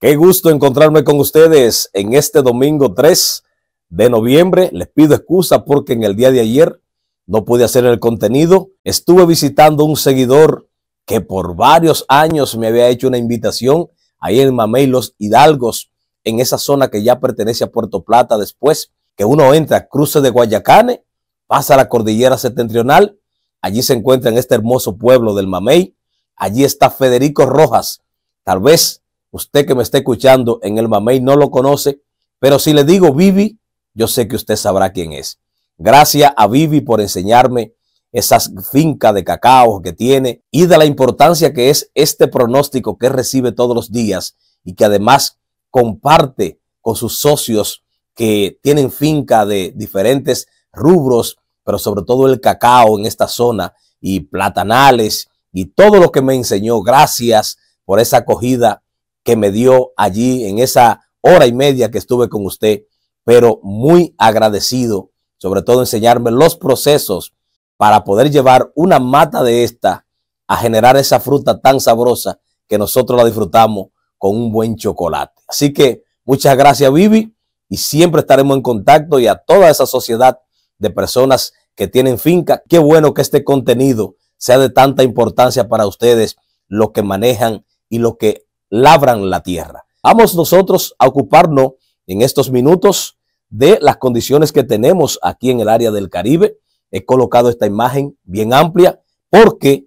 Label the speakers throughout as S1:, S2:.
S1: Qué gusto encontrarme con ustedes en este domingo 3 de noviembre. Les pido excusa porque en el día de ayer no pude hacer el contenido. Estuve visitando un seguidor que por varios años me había hecho una invitación ahí en Mamey Los Hidalgos, en esa zona que ya pertenece a Puerto Plata después que uno entra, cruce de Guayacane, pasa a la cordillera septentrional, allí se encuentra en este hermoso pueblo del Mamey, allí está Federico Rojas, tal vez Usted que me está escuchando en el Mamey no lo conoce, pero si le digo Vivi, yo sé que usted sabrá quién es. Gracias a Vivi por enseñarme esas fincas de cacao que tiene y de la importancia que es este pronóstico que recibe todos los días y que además comparte con sus socios que tienen finca de diferentes rubros, pero sobre todo el cacao en esta zona y platanales y todo lo que me enseñó. Gracias por esa acogida que me dio allí en esa hora y media que estuve con usted, pero muy agradecido, sobre todo enseñarme los procesos para poder llevar una mata de esta a generar esa fruta tan sabrosa que nosotros la disfrutamos con un buen chocolate. Así que muchas gracias Vivi y siempre estaremos en contacto y a toda esa sociedad de personas que tienen finca. Qué bueno que este contenido sea de tanta importancia para ustedes, los que manejan y los que labran la tierra. Vamos nosotros a ocuparnos en estos minutos de las condiciones que tenemos aquí en el área del Caribe. He colocado esta imagen bien amplia porque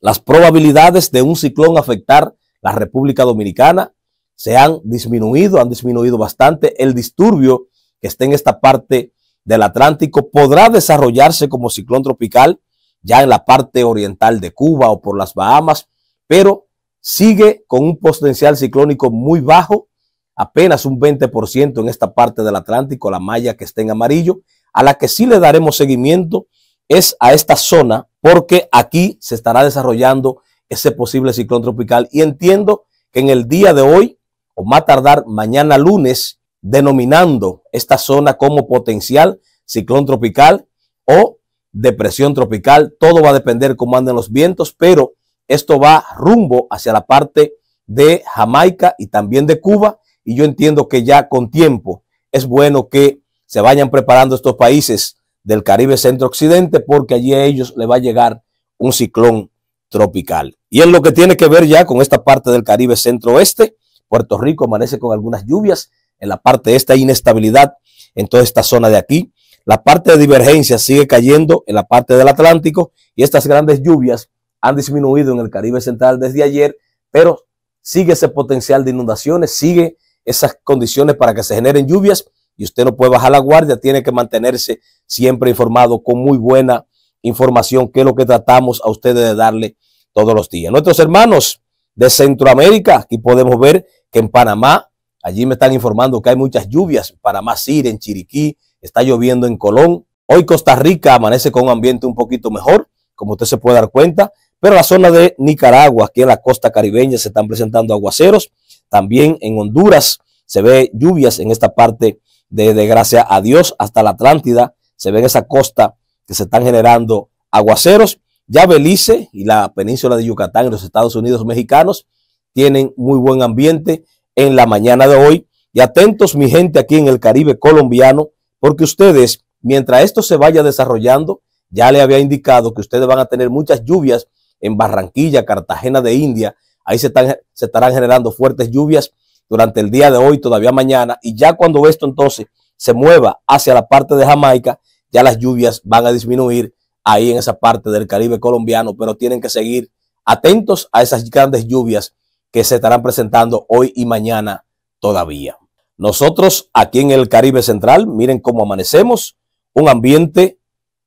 S1: las probabilidades de un ciclón afectar la República Dominicana se han disminuido, han disminuido bastante. El disturbio que está en esta parte del Atlántico podrá desarrollarse como ciclón tropical ya en la parte oriental de Cuba o por las Bahamas, pero sigue con un potencial ciclónico muy bajo, apenas un 20% en esta parte del Atlántico, la malla que está en amarillo, a la que sí le daremos seguimiento es a esta zona, porque aquí se estará desarrollando ese posible ciclón tropical y entiendo que en el día de hoy, o más tardar mañana lunes, denominando esta zona como potencial ciclón tropical o depresión tropical, todo va a depender cómo anden los vientos, pero esto va rumbo hacia la parte de Jamaica y también de Cuba. Y yo entiendo que ya con tiempo es bueno que se vayan preparando estos países del Caribe Centro-Occidente porque allí a ellos le va a llegar un ciclón tropical. Y en lo que tiene que ver ya con esta parte del Caribe Centro-Oeste, Puerto Rico amanece con algunas lluvias en la parte de esta inestabilidad en toda esta zona de aquí. La parte de divergencia sigue cayendo en la parte del Atlántico y estas grandes lluvias han disminuido en el Caribe Central desde ayer, pero sigue ese potencial de inundaciones, sigue esas condiciones para que se generen lluvias y usted no puede bajar la guardia, tiene que mantenerse siempre informado con muy buena información, que es lo que tratamos a ustedes de darle todos los días. Nuestros hermanos de Centroamérica, aquí podemos ver que en Panamá, allí me están informando que hay muchas lluvias, Panamá, ir en Chiriquí, está lloviendo en Colón. Hoy Costa Rica amanece con un ambiente un poquito mejor, como usted se puede dar cuenta, pero la zona de Nicaragua, que en la costa caribeña, se están presentando aguaceros. También en Honduras se ve lluvias en esta parte de, de gracia a Dios hasta la Atlántida. Se ve en esa costa que se están generando aguaceros. Ya Belice y la península de Yucatán, en los Estados Unidos mexicanos, tienen muy buen ambiente en la mañana de hoy. Y atentos, mi gente, aquí en el Caribe colombiano, porque ustedes, mientras esto se vaya desarrollando, ya le había indicado que ustedes van a tener muchas lluvias en Barranquilla, Cartagena de India. Ahí se, se estarán generando fuertes lluvias durante el día de hoy, todavía mañana. Y ya cuando esto entonces se mueva hacia la parte de Jamaica, ya las lluvias van a disminuir ahí en esa parte del Caribe colombiano, pero tienen que seguir atentos a esas grandes lluvias que se estarán presentando hoy y mañana todavía. Nosotros aquí en el Caribe Central, miren cómo amanecemos, un ambiente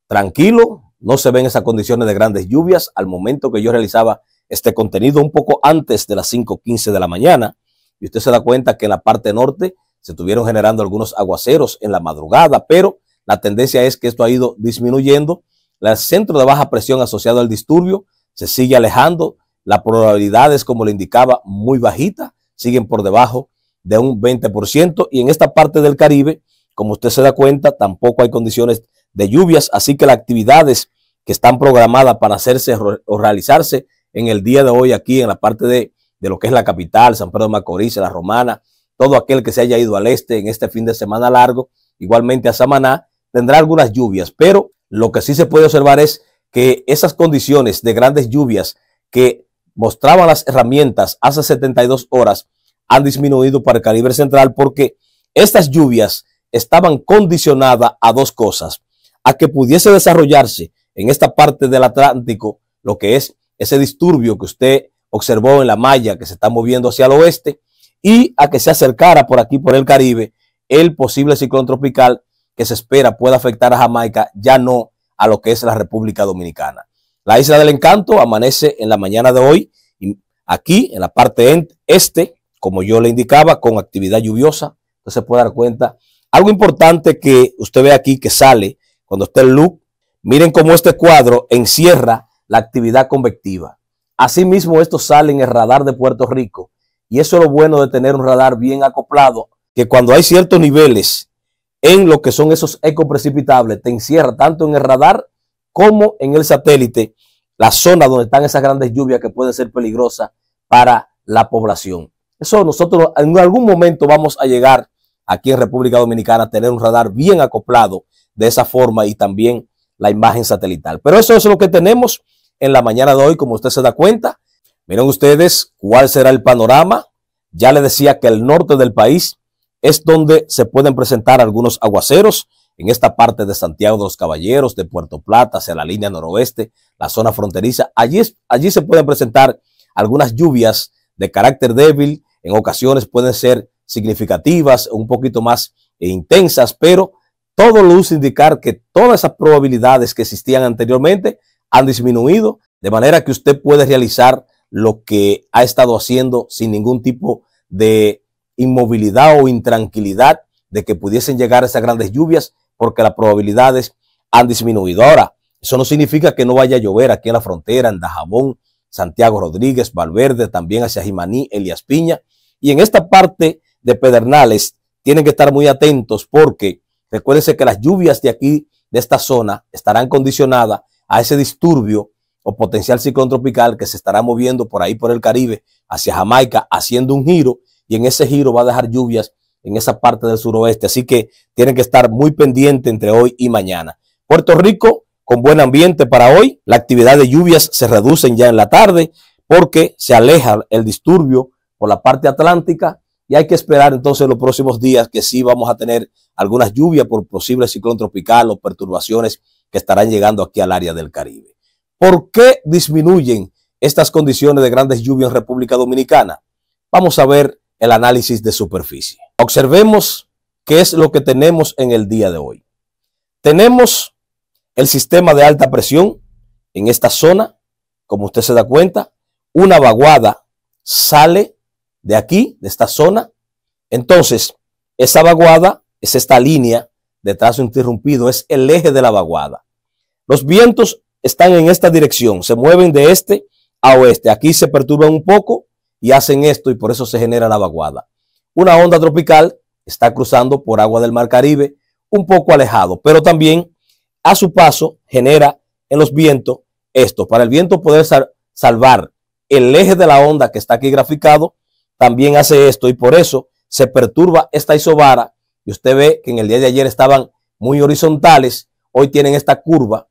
S1: tranquilo, no se ven esas condiciones de grandes lluvias al momento que yo realizaba este contenido un poco antes de las 5.15 de la mañana. Y usted se da cuenta que en la parte norte se estuvieron generando algunos aguaceros en la madrugada, pero la tendencia es que esto ha ido disminuyendo. El centro de baja presión asociado al disturbio se sigue alejando. La probabilidad es, como le indicaba, muy bajita. Siguen por debajo de un 20%. Y en esta parte del Caribe, como usted se da cuenta, tampoco hay condiciones de lluvias, así que las actividades que están programadas para hacerse o realizarse en el día de hoy aquí en la parte de, de lo que es la capital, San Pedro de Macorís, La Romana, todo aquel que se haya ido al este en este fin de semana largo, igualmente a Samaná, tendrá algunas lluvias, pero lo que sí se puede observar es que esas condiciones de grandes lluvias que mostraban las herramientas hace 72 horas han disminuido para el calibre central porque estas lluvias estaban condicionadas a dos cosas a que pudiese desarrollarse en esta parte del Atlántico lo que es ese disturbio que usted observó en la malla que se está moviendo hacia el oeste y a que se acercara por aquí, por el Caribe, el posible ciclón tropical que se espera pueda afectar a Jamaica, ya no a lo que es la República Dominicana. La isla del encanto amanece en la mañana de hoy, y aquí en la parte este, como yo le indicaba, con actividad lluviosa. Usted se puede dar cuenta. Algo importante que usted ve aquí que sale cuando esté el look, miren cómo este cuadro encierra la actividad convectiva. Asimismo, esto sale en el radar de Puerto Rico. Y eso es lo bueno de tener un radar bien acoplado, que cuando hay ciertos niveles en lo que son esos precipitables, te encierra tanto en el radar como en el satélite la zona donde están esas grandes lluvias que pueden ser peligrosas para la población. Eso nosotros en algún momento vamos a llegar aquí en República Dominicana a tener un radar bien acoplado de esa forma y también la imagen satelital. Pero eso es lo que tenemos en la mañana de hoy, como usted se da cuenta. Miren ustedes cuál será el panorama. Ya le decía que el norte del país es donde se pueden presentar algunos aguaceros en esta parte de Santiago de los Caballeros, de Puerto Plata, hacia la línea noroeste, la zona fronteriza. Allí, allí se pueden presentar algunas lluvias de carácter débil, en ocasiones pueden ser significativas, un poquito más eh, intensas, pero todo luce indicar que todas esas probabilidades que existían anteriormente han disminuido, de manera que usted puede realizar lo que ha estado haciendo sin ningún tipo de inmovilidad o intranquilidad de que pudiesen llegar esas grandes lluvias porque las probabilidades han disminuido. Ahora, eso no significa que no vaya a llover aquí en la frontera, en Dajabón, Santiago Rodríguez, Valverde, también hacia Jimaní, Elias Piña. Y en esta parte de Pedernales tienen que estar muy atentos porque Recuérdese que las lluvias de aquí, de esta zona, estarán condicionadas a ese disturbio o potencial ciclón tropical que se estará moviendo por ahí por el Caribe hacia Jamaica, haciendo un giro y en ese giro va a dejar lluvias en esa parte del suroeste. Así que tienen que estar muy pendientes entre hoy y mañana. Puerto Rico con buen ambiente para hoy. La actividad de lluvias se reducen ya en la tarde porque se aleja el disturbio por la parte atlántica y hay que esperar entonces los próximos días que sí vamos a tener algunas lluvias por posible ciclón tropical o perturbaciones que estarán llegando aquí al área del Caribe. ¿Por qué disminuyen estas condiciones de grandes lluvias en República Dominicana? Vamos a ver el análisis de superficie. Observemos qué es lo que tenemos en el día de hoy. Tenemos el sistema de alta presión en esta zona, como usted se da cuenta, una vaguada sale de aquí, de esta zona. Entonces, esa vaguada es esta línea de trazo interrumpido, es el eje de la vaguada. Los vientos están en esta dirección, se mueven de este a oeste. Aquí se perturban un poco y hacen esto y por eso se genera la vaguada. Una onda tropical está cruzando por agua del Mar Caribe, un poco alejado, pero también a su paso genera en los vientos esto. Para el viento poder salvar el eje de la onda que está aquí graficado, también hace esto y por eso se perturba esta isobara y usted ve que en el día de ayer estaban muy horizontales, hoy tienen esta curva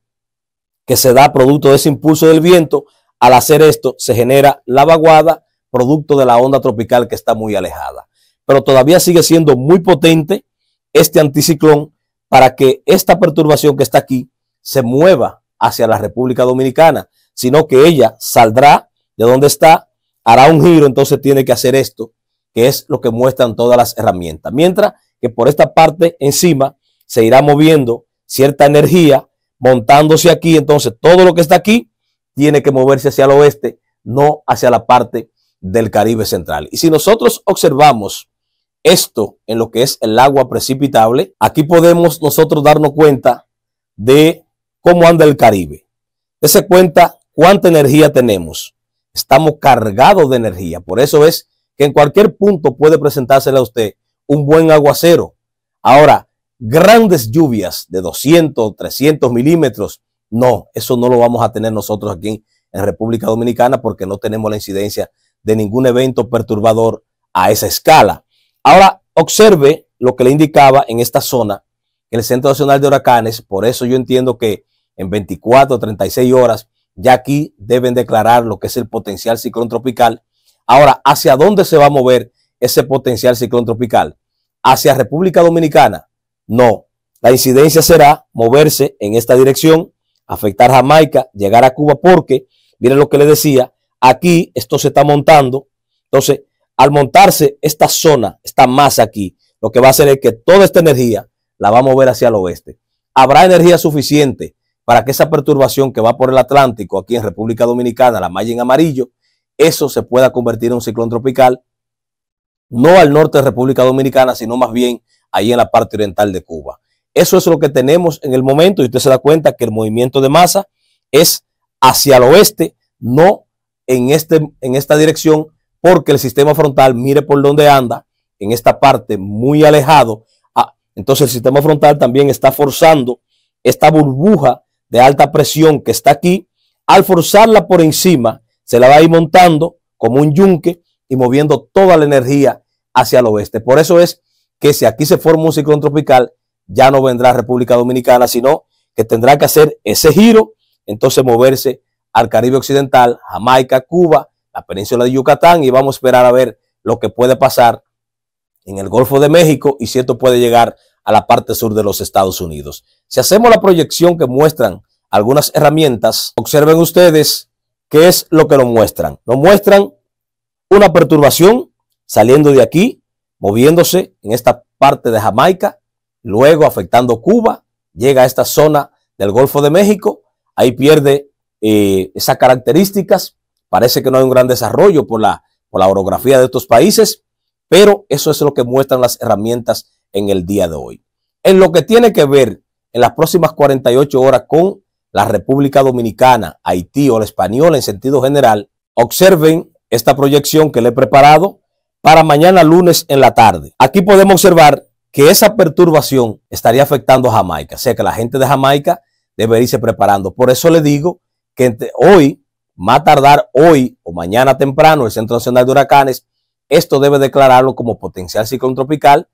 S1: que se da producto de ese impulso del viento. Al hacer esto se genera la vaguada, producto de la onda tropical que está muy alejada. Pero todavía sigue siendo muy potente este anticiclón para que esta perturbación que está aquí se mueva hacia la República Dominicana, sino que ella saldrá de donde está hará un giro, entonces tiene que hacer esto, que es lo que muestran todas las herramientas. Mientras que por esta parte encima se irá moviendo cierta energía, montándose aquí, entonces todo lo que está aquí tiene que moverse hacia el oeste, no hacia la parte del Caribe central. Y si nosotros observamos esto en lo que es el agua precipitable, aquí podemos nosotros darnos cuenta de cómo anda el Caribe. se cuenta cuánta energía tenemos estamos cargados de energía. Por eso es que en cualquier punto puede presentársele a usted un buen aguacero. Ahora, grandes lluvias de 200, 300 milímetros, no, eso no lo vamos a tener nosotros aquí en República Dominicana porque no tenemos la incidencia de ningún evento perturbador a esa escala. Ahora, observe lo que le indicaba en esta zona, el Centro Nacional de Huracanes, por eso yo entiendo que en 24, 36 horas ya aquí deben declarar lo que es el potencial ciclón tropical. Ahora, ¿hacia dónde se va a mover ese potencial ciclón tropical? ¿Hacia República Dominicana? No. La incidencia será moverse en esta dirección, afectar Jamaica, llegar a Cuba, porque, miren lo que les decía, aquí esto se está montando. Entonces, al montarse esta zona, esta masa aquí, lo que va a hacer es que toda esta energía la va a mover hacia el oeste. Habrá energía suficiente para que esa perturbación que va por el Atlántico aquí en República Dominicana, la malla en amarillo, eso se pueda convertir en un ciclón tropical, no al norte de República Dominicana, sino más bien ahí en la parte oriental de Cuba. Eso es lo que tenemos en el momento y usted se da cuenta que el movimiento de masa es hacia el oeste, no en, este, en esta dirección, porque el sistema frontal, mire por dónde anda, en esta parte muy alejado. Ah, entonces el sistema frontal también está forzando esta burbuja de alta presión que está aquí, al forzarla por encima, se la va a ir montando como un yunque y moviendo toda la energía hacia el oeste. Por eso es que si aquí se forma un ciclón tropical, ya no vendrá República Dominicana, sino que tendrá que hacer ese giro, entonces moverse al Caribe Occidental, Jamaica, Cuba, la península de Yucatán y vamos a esperar a ver lo que puede pasar en el Golfo de México y si esto puede llegar a la parte sur de los Estados Unidos. Si hacemos la proyección que muestran algunas herramientas, observen ustedes qué es lo que nos muestran. Nos muestran una perturbación saliendo de aquí, moviéndose en esta parte de Jamaica, luego afectando Cuba, llega a esta zona del Golfo de México, ahí pierde eh, esas características, parece que no hay un gran desarrollo por la, por la orografía de estos países, pero eso es lo que muestran las herramientas en el día de hoy. En lo que tiene que ver en las próximas 48 horas con la República Dominicana, Haití o el Español, en sentido general, observen esta proyección que le he preparado para mañana lunes en la tarde. Aquí podemos observar que esa perturbación estaría afectando a Jamaica, o sea que la gente de Jamaica debe irse preparando. Por eso le digo que hoy, va a tardar hoy o mañana temprano, el Centro Nacional de Huracanes, esto debe declararlo como potencial ciclón tropical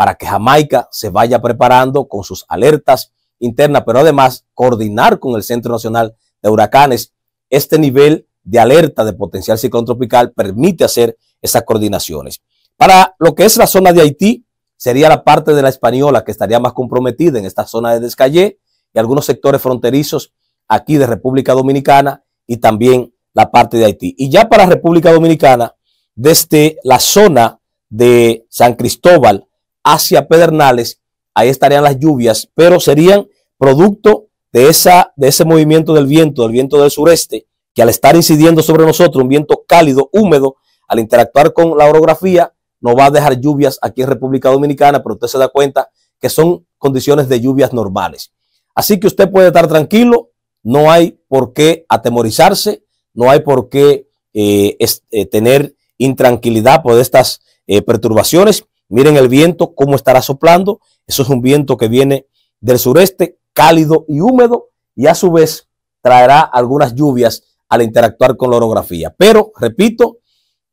S1: para que Jamaica se vaya preparando con sus alertas internas, pero además coordinar con el Centro Nacional de Huracanes este nivel de alerta de potencial ciclón tropical permite hacer esas coordinaciones. Para lo que es la zona de Haití, sería la parte de la española que estaría más comprometida en esta zona de Descayé y algunos sectores fronterizos aquí de República Dominicana y también la parte de Haití. Y ya para República Dominicana, desde la zona de San Cristóbal hacia Pedernales, ahí estarían las lluvias, pero serían producto de, esa, de ese movimiento del viento, del viento del sureste, que al estar incidiendo sobre nosotros, un viento cálido, húmedo, al interactuar con la orografía, no va a dejar lluvias aquí en República Dominicana, pero usted se da cuenta que son condiciones de lluvias normales. Así que usted puede estar tranquilo, no hay por qué atemorizarse, no hay por qué eh, eh, tener intranquilidad por estas eh, perturbaciones. Miren el viento, cómo estará soplando. Eso es un viento que viene del sureste, cálido y húmedo, y a su vez traerá algunas lluvias al interactuar con la orografía. Pero, repito,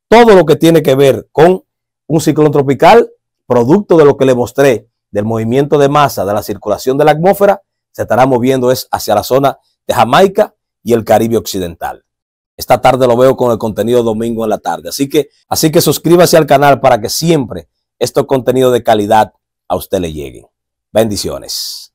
S1: todo lo que tiene que ver con un ciclón tropical, producto de lo que le mostré, del movimiento de masa, de la circulación de la atmósfera, se estará moviendo es hacia la zona de Jamaica y el Caribe Occidental. Esta tarde lo veo con el contenido domingo en la tarde. Así que, así que suscríbase al canal para que siempre esto contenido de calidad a usted le llegue. Bendiciones.